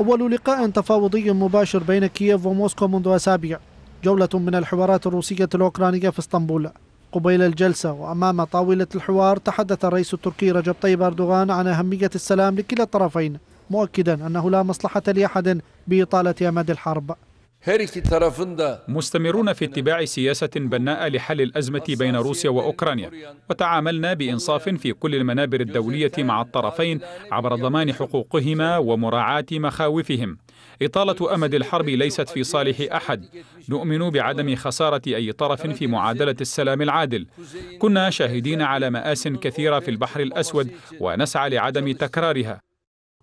أول لقاء تفاوضي مباشر بين كييف وموسكو منذ أسابيع جولة من الحوارات الروسية الأوكرانية في اسطنبول قبيل الجلسة وأمام طاولة الحوار تحدث الرئيس التركي رجب طيب أردوغان عن أهمية السلام لكلا الطرفين مؤكدا أنه لا مصلحة لأحد بإطالة أمد الحرب مستمرون في اتباع سياسة بناءة لحل الأزمة بين روسيا وأوكرانيا وتعاملنا بإنصاف في كل المنابر الدولية مع الطرفين عبر ضمان حقوقهما ومراعاة مخاوفهم إطالة أمد الحرب ليست في صالح أحد نؤمن بعدم خسارة أي طرف في معادلة السلام العادل كنا شاهدين على مآس كثيرة في البحر الأسود ونسعى لعدم تكرارها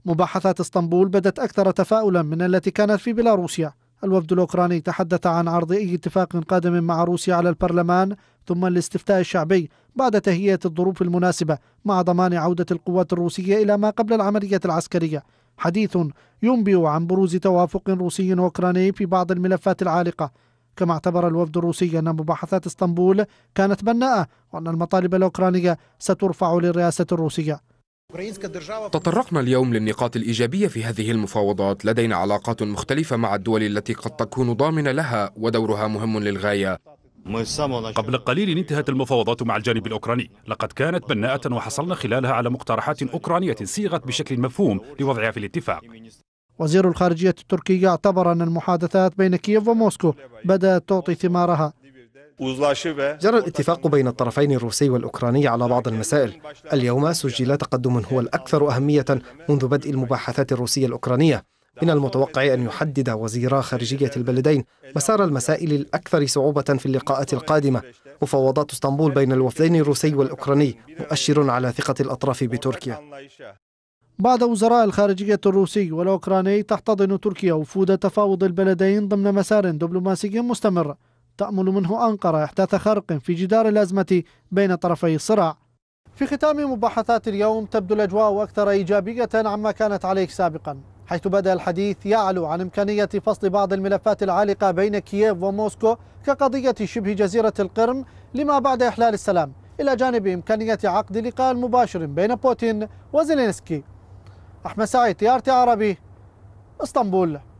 مباحثات اسطنبول بدت أكثر تفاؤلا من التي كانت في بيلاروسيا الوفد الأوكراني تحدث عن عرض أي اتفاق قادم مع روسيا على البرلمان ثم الاستفتاء الشعبي بعد تهيئة الظروف المناسبة مع ضمان عودة القوات الروسية إلى ما قبل العملية العسكرية حديث ينبئ عن بروز توافق روسي أوكراني في بعض الملفات العالقة كما اعتبر الوفد الروسي أن مباحثات اسطنبول كانت بناءة وأن المطالب الأوكرانية سترفع للرئاسة الروسية تطرقنا اليوم للنقاط الإيجابية في هذه المفاوضات لدينا علاقات مختلفة مع الدول التي قد تكون ضامنة لها ودورها مهم للغاية قبل قليل انتهت المفاوضات مع الجانب الأوكراني لقد كانت بناءة وحصلنا خلالها على مقترحات أوكرانية صيغت بشكل مفهوم لوضعها في الاتفاق وزير الخارجية التركي اعتبر أن المحادثات بين كييف وموسكو بدأت تعطي ثمارها جرى الاتفاق بين الطرفين الروسي والأوكراني على بعض المسائل اليوم سجل تقدم هو الأكثر أهمية منذ بدء المباحثات الروسية الأوكرانية من المتوقع أن يحدد وزيرا خارجية البلدين مسار المسائل الأكثر صعوبة في اللقاءات القادمة مفاوضات اسطنبول بين الوفدين الروسي والأوكراني مؤشر على ثقة الأطراف بتركيا بعد وزراء الخارجية الروسي والأوكراني تحتضن تركيا وفود تفاوض البلدين ضمن مسار دبلوماسي مستمر تأمل منه أنقرة إحداث خرق في جدار الأزمة بين طرفي الصراع في ختام مباحثات اليوم تبدو الأجواء أكثر إيجابية عما كانت عليه سابقا حيث بدأ الحديث يعلو عن إمكانية فصل بعض الملفات العالقة بين كييف وموسكو كقضية شبه جزيرة القرم لما بعد إحلال السلام إلى جانب إمكانية عقد لقاء مباشر بين بوتين وزيلينسكي أحمد سعيد تي عربي اسطنبول